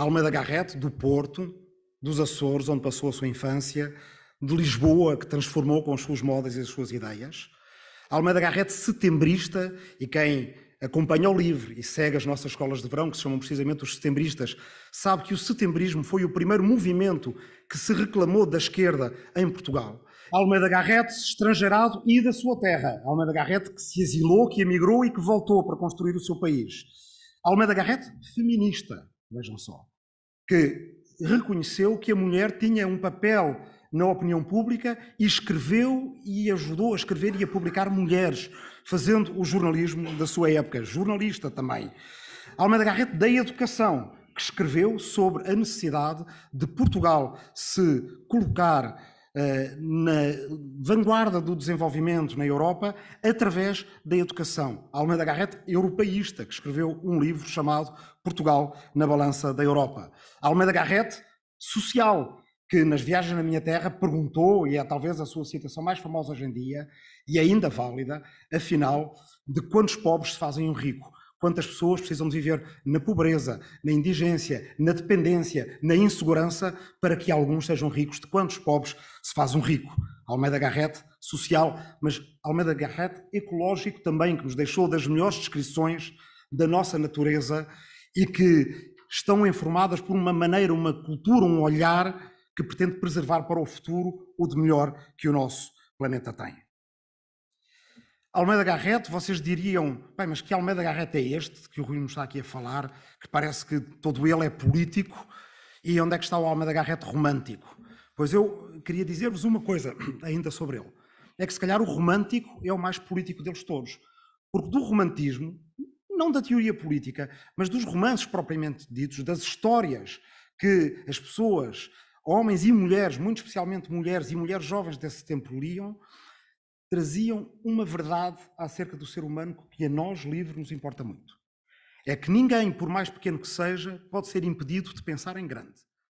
Almeida Garrett, do Porto, dos Açores, onde passou a sua infância, de Lisboa, que transformou com as suas modas e as suas ideias. Almeida Garrett, setembrista, e quem acompanha o livro e segue as nossas escolas de verão, que se chamam precisamente os setembristas, sabe que o setembrismo foi o primeiro movimento que se reclamou da esquerda em Portugal. Almeida Garrett, estrangeirado e da sua terra. Almeida Garrett que se exilou, que emigrou e que voltou para construir o seu país. Almeida Garrett, feminista vejam só, que reconheceu que a mulher tinha um papel na opinião pública e escreveu e ajudou a escrever e a publicar mulheres, fazendo o jornalismo da sua época, jornalista também. Almeida Garrett, da Educação, que escreveu sobre a necessidade de Portugal se colocar eh, na vanguarda do desenvolvimento na Europa através da educação. Almeida Garrett, europeísta, que escreveu um livro chamado Portugal na Balança da Europa. Almeida Garrett, social, que nas viagens na minha terra perguntou, e é talvez a sua citação mais famosa hoje em dia, e ainda válida, afinal, de quantos pobres se fazem um rico quantas pessoas precisam de viver na pobreza, na indigência, na dependência, na insegurança, para que alguns sejam ricos, de quantos pobres se faz um rico. Almeida Garrett, social, mas Almeida Garrett, ecológico também, que nos deixou das melhores descrições da nossa natureza e que estão informadas por uma maneira, uma cultura, um olhar que pretende preservar para o futuro o de melhor que o nosso planeta tem. Almeida Garrett, vocês diriam, bem, mas que Almeida Garrett é este que o Rui nos está aqui a falar, que parece que todo ele é político, e onde é que está o Almeida Garrett romântico? Pois eu queria dizer-vos uma coisa ainda sobre ele. É que se calhar o romântico é o mais político deles todos. Porque do romantismo, não da teoria política, mas dos romances propriamente ditos, das histórias que as pessoas, homens e mulheres, muito especialmente mulheres e mulheres jovens desse tempo, liam, traziam uma verdade acerca do ser humano que a nós, livres, nos importa muito. É que ninguém, por mais pequeno que seja, pode ser impedido de pensar em grande.